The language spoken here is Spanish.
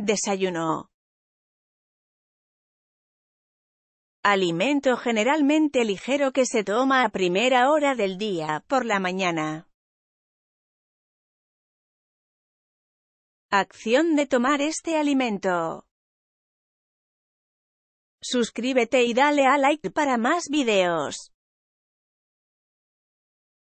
Desayuno. Alimento generalmente ligero que se toma a primera hora del día, por la mañana. Acción de tomar este alimento. Suscríbete y dale a like para más videos.